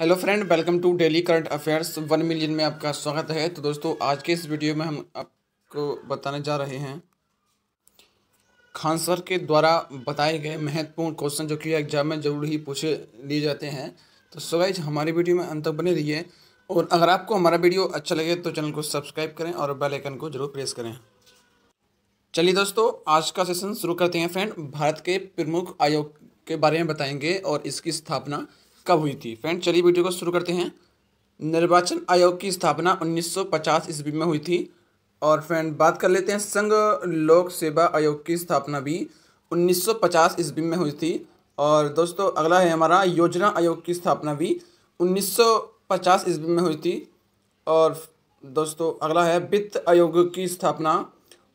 hello friend welcome to daily current affairs one million में आपका स्वागत है तो दोस्तों आज के इस वीडियो में हम आपको बताने जा रहे हैं खान सर के द्वारा बताए गए महत्वपूर्ण क्वेश्चन जो कि एग्जाम में जरूर ही पूछे लिए जाते हैं तो सोच हमारी वीडियो में अंत तक बने रहिए और अगर आपको हमारा वीडियो अच्छा लगे तो चैनल को सब्सक्राइब करें और बेलाइकन को जरूर प्रेस करें चलिए दोस्तों आज का सेशन शुरू करते हैं फ्रेंड भारत के प्रमुख आयोग के बारे में बताएंगे और इसकी स्थापना कब हुई थी फ्रेंड चलिए वीडियो को शुरू करते हैं निर्वाचन आयोग की स्थापना 1950 ईस्वी में हुई थी और फ्रेंड बात कर लेते हैं संघ लोक सेवा आयोग की स्थापना भी 1950 ईस्वी में हुई थी और दोस्तों अगला है हमारा योजना आयोग की स्थापना भी 1950 ईस्वी में हुई थी और दोस्तों अगला है वित्त आयोग की स्थापना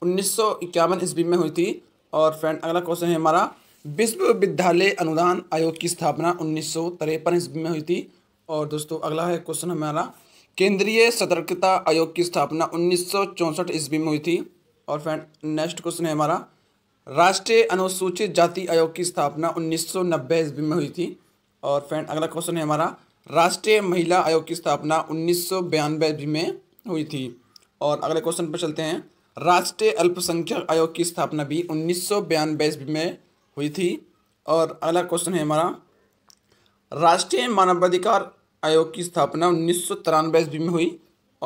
उन्नीस सौ ईस्वी में हुई थी और फ्रेंड अगला क्वेश्चन है हमारा विश्वविद्यालय अनुदान आयोग की स्थापना उन्नीस सौ तिरपन ईस्वी में हुई थी और दोस्तों अगला है क्वेश्चन हमारा केंद्रीय सतर्कता आयोग की स्थापना उन्नीस सौ चौंसठ ईस्वी में हुई थी और फ्रेंड नेक्स्ट क्वेश्चन है हमारा राष्ट्रीय अनुसूचित जाति आयोग की स्थापना उन्नीस सौ नब्बे ईस्वी में हुई थी और फ्रेंड अगला क्वेश्चन है हमारा राष्ट्रीय महिला आयोग की स्थापना उन्नीस सौ बयानबे ईस्वी में हुई थी और अगले क्वेश्चन पर चलते हैं राष्ट्रीय अल्पसंख्यक आयोग की स्थापना भी उन्नीस सौ बयानबे ईस्वी में हुई थी और अगला क्वेश्चन है हमारा राष्ट्रीय मानवाधिकार आयोग की स्थापना उन्नीस सौ तिरानवे ईस्वी में हुई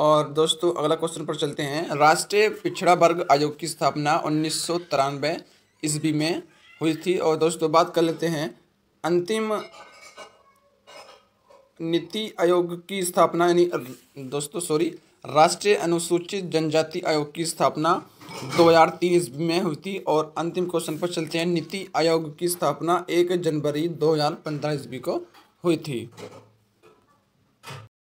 और दोस्तों अगला क्वेश्चन पर चलते हैं राष्ट्रीय पिछड़ा वर्ग आयोग की स्थापना उन्नीस सौ तिरानवे ईस्वी में हुई थी और दोस्तों बात कर लेते हैं अंतिम नीति आयोग की स्थापना यानी दोस्तों सॉरी राष्ट्रीय अनुसूचित जनजाति आयोग की स्थापना ईस्वी में हुई थी और अंतिम क्वेश्चन पर चलते हैं नीति आयोग की स्थापना एक जनवरी 2015 ईस्वी को हुई थी